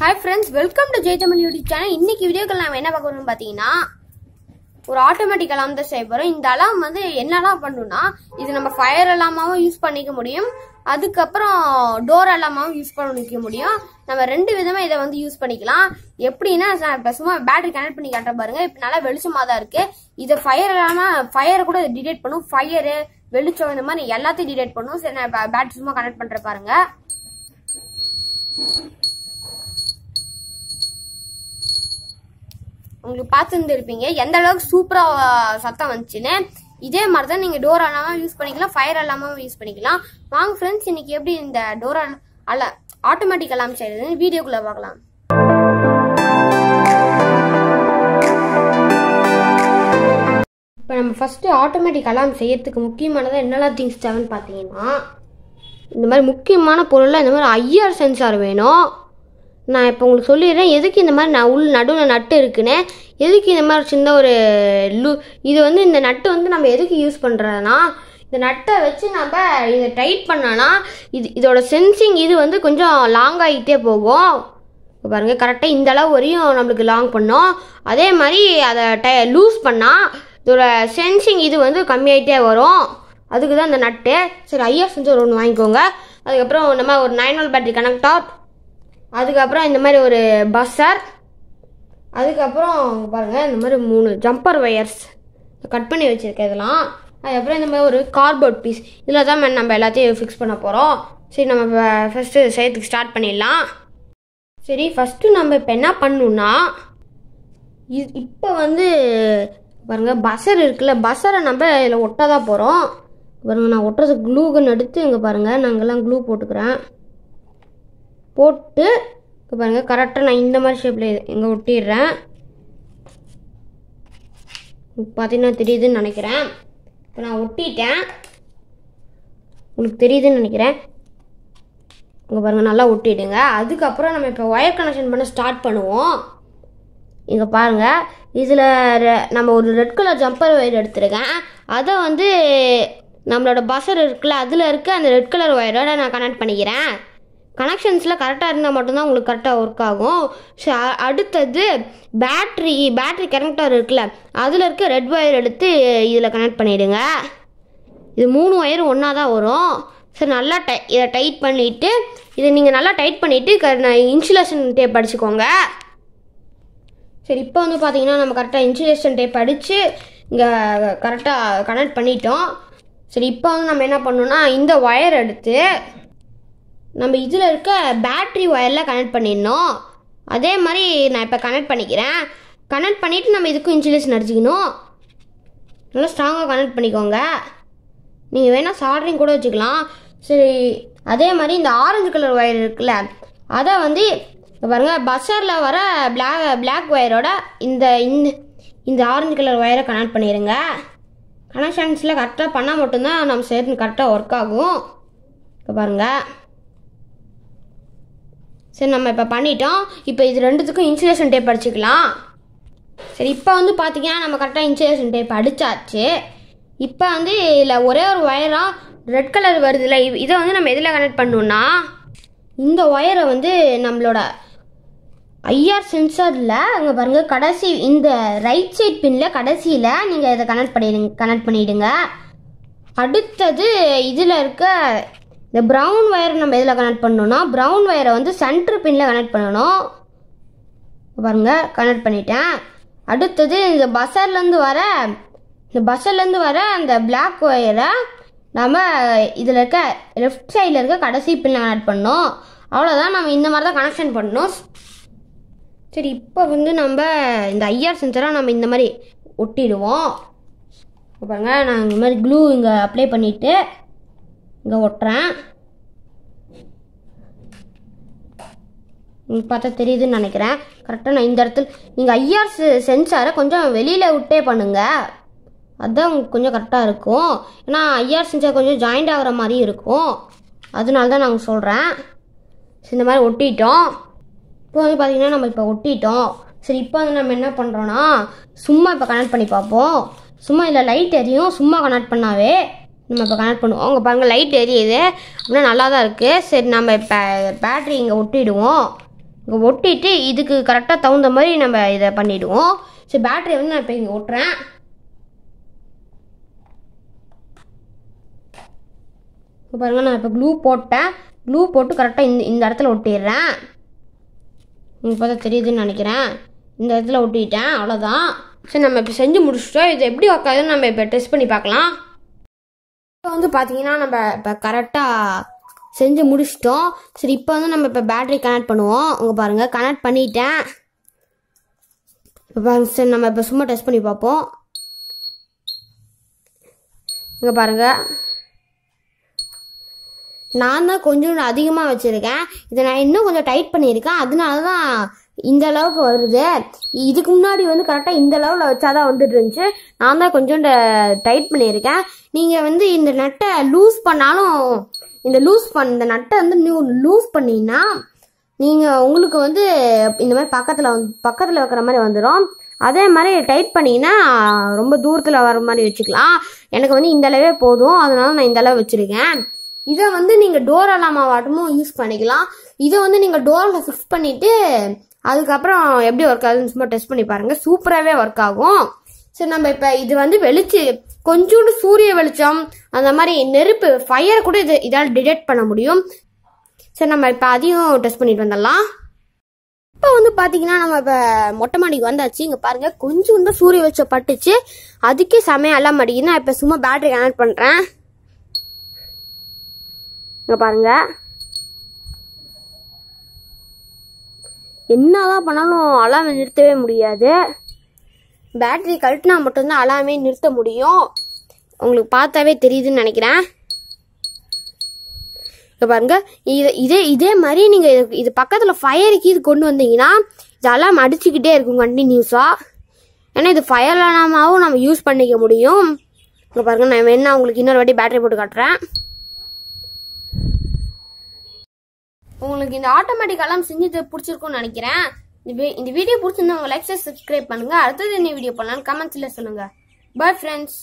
hi friends welcome to Jai Tamil YouTube channel இன்னைக்கு வீடியோக்கள் நம்ம என்ன பார்க்க பார்த்தீங்கன்னா ஒரு ஆட்டோமேட்டிக் அலாம் தான் செய்ய போகிறோம் இந்த அலாம் வந்து என்னெல்லாம் பண்ணணும்னா இது நம்ம ஃபயர் அலாமாவும் யூஸ் பண்ணிக்க முடியும் அதுக்கப்புறம் டோர் அலாமாவும் யூஸ் பண்ணிக்க முடியும் நம்ம ரெண்டு விதமாக இதை வந்து யூஸ் பண்ணிக்கலாம் எப்படின்னா இப்போ சும்மா பேட்டரி கனெக்ட் பண்ணி கட்ட பாருங்க இப்போ நல்லா வெளிச்சமாக தான் இருக்குது இதை ஃபயர் அலாமா ஃபயரை கூட டிடெக்ட் பண்ணும் ஃபயரு வெளிச்சம் இந்த மாதிரி எல்லாத்தையும் டிடெக்ட் பண்ணும் சரி நான் பேட்டரி சும்மா கனெக்ட் பண்ணுற பாருங்கள் உங்களுக்கு பார்த்துருந்துருப்பீங்க எந்த அளவுக்கு சூப்பராக சத்தம் வந்துச்சுன்னு இதே மாதிரி தான் நீங்கள் டோர் அல்லாமல் யூஸ் பண்ணிக்கலாம் ஃபயர் அல்லாமல் யூஸ் பண்ணிக்கலாம் வாங்க ஃப்ரெண்ட்ஸ் இன்னைக்கு எப்படி இந்த டோர் அல்ல ஆட்டோமேட்டிக் அலாம் செய்யறதுன்னு வீடியோக்குள்ளே பார்க்கலாம் இப்போ நம்ம ஃபஸ்ட்டு ஆட்டோமேட்டிக் அலாம் செய்யறதுக்கு முக்கியமானதாக என்னெல்லாம் திங்ஸ் தேவைன்னு பார்த்தீங்கன்னா இந்த மாதிரி முக்கியமான பொருளில் இந்த மாதிரி ஐஆர் சென்சார் வேணும் நான் இப்போ உங்களுக்கு சொல்லிடுறேன் எதுக்கு இந்த மாதிரி நான் உள் நடுவில் நட்டு இருக்குன்னு எதுக்கு இந்த மாதிரி சின்ன ஒரு லூ இது வந்து இந்த நட்டு வந்து நம்ம எதுக்கு யூஸ் பண்ணுறதுனா இந்த நட்டை வச்சு நம்ம இதை டைட் பண்ணோன்னா இது இதோட சென்சிங் இது வந்து கொஞ்சம் லாங் ஆகிட்டே போகும் பாருங்கள் கரெக்டாக இந்த அளவு வரையும் நம்மளுக்கு லாங் பண்ணோம் அதே மாதிரி அதை டை லூஸ் பண்ணால் இதோட சென்சிங் இது வந்து கம்மியாகிட்டே வரும் அதுக்கு தான் இந்த நட்டு சரி ஐயா செஞ்சு ஒரு ஒன்று வாங்கிக்கோங்க அதுக்கப்புறம் நம்ம ஒரு நைன் ஓல் பேட்டரி கனெக்டாக அதுக்கப்புறம் இந்த மாதிரி ஒரு பஸ்ஸர் அதுக்கப்புறம் பாருங்கள் இந்த மாதிரி மூணு ஜம்பர் ஒயர்ஸ் கட் பண்ணி வச்சுருக்கேன் இதெல்லாம் அதுக்கப்புறம் இந்த மாதிரி ஒரு கார்போர்ட் பீஸ் இதில் தான் நம்ம எல்லாத்தையும் ஃபிக்ஸ் பண்ண போகிறோம் சரி நம்ம ஃபஸ்ட்டு செய்யறதுக்கு ஸ்டார்ட் பண்ணிடலாம் சரி ஃபஸ்ட்டு நம்ம இப்போ என்ன பண்ணணுன்னா இ இப்போ வந்து பாருங்கள் பஸ்ஸர் இருக்குல்ல பஸ்ஸரை நம்ம இதில் ஒட்ட தான் போகிறோம் பாருங்கள் நான் ஒட்டுறது க்ளூகன் எடுத்து இங்கே பாருங்கள் நாங்கள்லாம் க்ளூ போட்டுக்கிறேன் போட்டு இப்போ பாருங்கள் கரெக்டாக நான் இந்த மாதிரி ஷேப்பில் இங்கே ஒட்டிடுறேன் பார்த்தீங்கன்னா தெரியுதுன்னு நினைக்கிறேன் இப்போ நான் ஒட்டிட்டேன் உங்களுக்கு தெரியுதுன்னு நினைக்கிறேன் இங்கே பாருங்கள் நல்லா ஒட்டிடுங்க அதுக்கப்புறம் நம்ம இப்போ ஒயர் கனெக்ஷன் பண்ண ஸ்டார்ட் பண்ணுவோம் இங்கே பாருங்கள் இதில் நம்ம ஒரு ரெட் கலர் ஜம்பர் ஒயர் எடுத்துருக்கேன் அதை வந்து நம்மளோட பஸ்ஸர் இருக்குல்ல அதில் இருக்க அந்த ரெட் கலர் ஒயரோட நான் கனெக்ட் பண்ணிக்கிறேன் கனெக்ஷன்ஸில் கரெக்டாக இருந்தால் மட்டும்தான் உங்களுக்கு கரெக்டாக ஒர்க் ஆகும் ஸோ அடுத்தது பேட்ரி பேட்ரி கனெக்டர் இருக்குல்ல அதில் இருக்க ரெட் ஒயர் எடுத்து இதில் கனெக்ட் பண்ணிவிடுங்க இது மூணு ஒயர் ஒன்றா தான் வரும் சரி நல்லா டை இதை டைட் பண்ணிவிட்டு இதை நீங்கள் நல்லா டைட் பண்ணிவிட்டு இன்சுலேஷன் டேப் அடிச்சுக்கோங்க சரி இப்போ வந்து பார்த்தீங்கன்னா நம்ம கரெக்டாக இன்சுலேஷன் டேப் அடித்து இங்கே கரெக்டாக கனெக்ட் பண்ணிட்டோம் சரி இப்போ வந்து நம்ம என்ன பண்ணோன்னா இந்த ஒயர் எடுத்து நம்ம இதில் இருக்க பேட்ரி ஒயரில் கனெக்ட் பண்ணிடணும் அதே மாதிரி நான் இப்போ கனெக்ட் பண்ணிக்கிறேன் கனெக்ட் பண்ணிவிட்டு நம்ம இதுக்கும் இன்சுலேஷன் அடிச்சிக்கணும் நல்லா ஸ்ட்ராங்காக கனெக்ட் பண்ணிக்கோங்க நீங்கள் வேணால் சால்ட்ரிங் கூட வச்சுக்கலாம் சரி அதே மாதிரி இந்த ஆரஞ்சு கலர் ஒயர் இருக்குல்ல அதை வந்து இப்போ பாருங்கள் பஸ்ஸரில் வர பிளாக் பிளாக் ஒயரோட இந்த இந்த இந்த ஆரஞ்சு கலர் ஒயரை கனெக்ட் பண்ணிடுங்க கனெக்ஷன்ஸில் கரெக்டாக பண்ணால் மட்டும்தான் நம்ம சேர்த்து கரெக்டாக ஒர்க் ஆகும் இப்போ பாருங்கள் சரி நம்ம இப்போ பண்ணிட்டோம் இப்போ இது ரெண்டுத்துக்கும் இன்சுலேஷன் டேப் அடிச்சுக்கலாம் சரி இப்போ வந்து பார்த்தீங்கன்னா நம்ம கரெக்டாக இன்சுலேஷன் டேப் அடித்தாச்சு இப்போ வந்து இதில் ஒரே ஒரு ஒயராக ரெட் கலர் வருதுல்ல இதை வந்து நம்ம எதில் கனெக்ட் பண்ணணும்னா இந்த ஒயரை வந்து நம்மளோட ஐஆர் சென்சரில் அங்கே பாருங்கள் கடைசி இந்த ரைட் சைட் பின்னில் கடைசியில் நீங்கள் இதை கனெக்ட் பண்ணிடுங்க கனெக்ட் பண்ணிவிடுங்க அடுத்தது இதில் இருக்க இந்த ப்ரௌன் ஒயரை நம்ம எதில் கனெக்ட் பண்ணணும்னா ப்ரௌன் ஒயரை வந்து சென்ட்ரு பின்னில் கனெக்ட் பண்ணணும் பாருங்கள் கனெக்ட் பண்ணிட்டேன் அடுத்தது இந்த பஸ்ஸர்லேருந்து வர இந்த பஸ்ஸர்லேருந்து வர அந்த பிளாக் ஒயரை நம்ம இதில் இருக்க லெஃப்ட் சைடில் இருக்க கடைசி பின்னில் கனெக்ட் பண்ணணும் அவ்வளோதான் நம்ம இந்த மாதிரி தான் கனெக்ஷன் பண்ணணும் சரி இப்போ வந்து நம்ம இந்த ஐஆர் சென்சராக நம்ம இந்த மாதிரி ஒட்டிடுவோம் பாருங்கள் நான் இந்த மாதிரி க்ளூ இங்கே அப்ளை பண்ணிவிட்டு இங்கே ஒட்டுறேன் உங்களுக்கு பார்த்தா தெரியுதுன்னு நினைக்கிறேன் கரெக்டாக நான் இந்த இடத்துல நீங்கள் ஐஆர் சென்சாரை கொஞ்சம் வெளியில் விட்டே பண்ணுங்கள் அதுதான் உங்களுக்கு கொஞ்சம் கரெக்டாக இருக்கும் ஏன்னா ஐஆர் சென்சார் கொஞ்சம் ஜாயிண்ட் ஆகிற மாதிரி இருக்கும் அதனால தான் நாங்கள் சொல்கிறேன் சரி இந்த மாதிரி ஒட்டிட்டோம் இப்போ வந்து பார்த்திங்கன்னா நம்ம இப்போ ஒட்டிட்டோம் சரி இப்போ வந்து நம்ம என்ன பண்ணுறோன்னா சும்மா இப்போ கனெக்ட் பண்ணி பார்ப்போம் சும்மா இல்லை லைட் எரியும் சும்மா கனெக்ட் பண்ணாவே நம்ம இப்போ கனெக்ட் பண்ணுவோம் உங்கள் பாருங்கள் லைட் எரியுது அப்படின்னா நல்லா தான் இருக்குது சரி நம்ம இப்போ பேட்ரி இங்கே ஒட்டிடுவோம் இங்கே ஒட்டிட்டு இதுக்கு கரெக்டாக தகுந்த மாதிரி நம்ம இதை பண்ணிவிடுவோம் சரி பேட்ரி வந்து நான் இப்போ இங்கே ஒட்டுறேன் இப்போ பாருங்கள் நான் இப்போ க்ளூ போட்டேன் க்ளூ போட்டு கரெக்டாக இந்த இந்த இடத்துல ஒட்டிடுறேன் இப்போ தான் தெரியுதுன்னு நினைக்கிறேன் இந்த இடத்துல ஒட்டிட்டேன் அவ்வளோதான் சரி நம்ம இப்போ செஞ்சு முடிச்சுட்டோம் இது எப்படி உக்காதுன்னு நம்ம இப்போ டெஸ்ட் பண்ணி பார்க்கலாம் இப்போ வந்து பார்த்தீங்கன்னா நம்ம இப்போ கரெக்டாக செஞ்சு முடிச்சிட்டோம் சரி இப்போ வந்து நம்ம இப்போ பேட்ரி கனெக்ட் பண்ணுவோம் இங்கே பாருங்கள் கனெக்ட் பண்ணிட்டேன் இப்போ பாருங்க சரி நம்ம இப்போ சும்மா டெஸ்ட் பண்ணி பார்ப்போம் இங்கே பாருங்கள் நான் தான் கொஞ்சம் அதிகமாக வச்சுருக்கேன் இதை நான் இன்னும் கொஞ்சம் டைட் பண்ணியிருக்கேன் அதனால தான் இந்த அளவுக்கு வருது இதுக்கு முன்னாடி வந்து கரெக்டாக இந்த லெவலில் தான் வந்துட்டு இருந்துச்சு நான் தான் கொஞ்சோண்டு டைட் பண்ணியிருக்கேன் நீங்கள் வந்து இந்த நட்டை லூஸ் பண்ணாலும் இந்த லூஸ் பண்ண இந்த நட்டை வந்து நீ லூஸ் பண்ணிங்கன்னா நீங்கள் உங்களுக்கு வந்து இந்த மாதிரி பக்கத்தில் பக்கத்தில் வைக்கிற மாதிரி வந்துடும் அதே மாதிரி டைட் பண்ணிங்கன்னா ரொம்ப தூரத்தில் வர மாதிரி வச்சுக்கலாம் எனக்கு வந்து இந்த அளவே போதும் அதனால நான் இந்த அளவு வச்சுருக்கேன் இதை வந்து நீங்கள் டோர் அலாமா வாட்டமும் யூஸ் பண்ணிக்கலாம் இதை வந்து நீங்கள் டோரில் ஃபிக்ஸ் பண்ணிவிட்டு அதுக்கப்புறம் எப்படி ஒர்க் ஆகுதுன்னு சும்மா டெஸ்ட் பண்ணி பாருங்கள் சூப்பராகவே ஒர்க் ஆகும் சரி நம்ம இப்போ இது வந்து வெளிச்சு கொஞ்சோண்டு சூரிய வெளிச்சம் அந்த மாதிரி நெருப்பு ஃபயர் கூட இது இதால் டிடெக்ட் பண்ண முடியும் சரி நம்ம இப்போ அதையும் டெஸ்ட் பண்ணிட்டு வந்துடலாம் இப்போ வந்து பார்த்தீங்கன்னா நம்ம இப்போ மொட்டை மாடிக்கு வந்தாச்சு இங்கே பாருங்கள் கொஞ்சம் வந்து சூரிய வெளிச்சம் பட்டுச்சு அதுக்கே சமயம் எல்லாம் மாட்டேங்குது நான் இப்போ சும்மா பேட்டரி கனெக்ட் பண்ணுறேன் இங்கே பாருங்கள் என்னதான் பண்ணாலும் அலாமை நிறுத்தவே முடியாது பேட்ரி கழட்டினா மட்டும்தான் அலாமே நிறுத்த முடியும் உங்களுக்கு பார்த்தாவே தெரியுதுன்னு நினைக்கிறேன் இப்போ பாருங்க இது இதே இதே மாதிரி நீங்கள் இது இது பக்கத்தில் ஃபயருக்கு இது கொண்டு வந்தீங்கன்னா இது அலாம் அடிச்சுக்கிட்டே இருக்கும் கண்டினியூஸாக ஏன்னா இது ஃபயர் அலாமாவும் நம்ம யூஸ் பண்ணிக்க முடியும் இப்போ பாருங்கள் நான் வேணா உங்களுக்கு இன்னொரு வாட்டி பேட்டரி போட்டு காட்டுறேன் உங்களுக்கு இந்த ஆட்டோமேட்டிக் அலாம் செஞ்சு பிடிச்சிருக்கும்னு நினைக்கிறேன் இந்த வீடியோ பிடிச்சிருந்தா உங்க லைக் சப்ஸ்கிரைப் பண்ணுங்க அடுத்தது என்ன வீடியோ பண்ணலாம்னு கமெண்ட்ஸ்ல சொல்லுங்க பாய் ஃப்ரெண்ட்ஸ்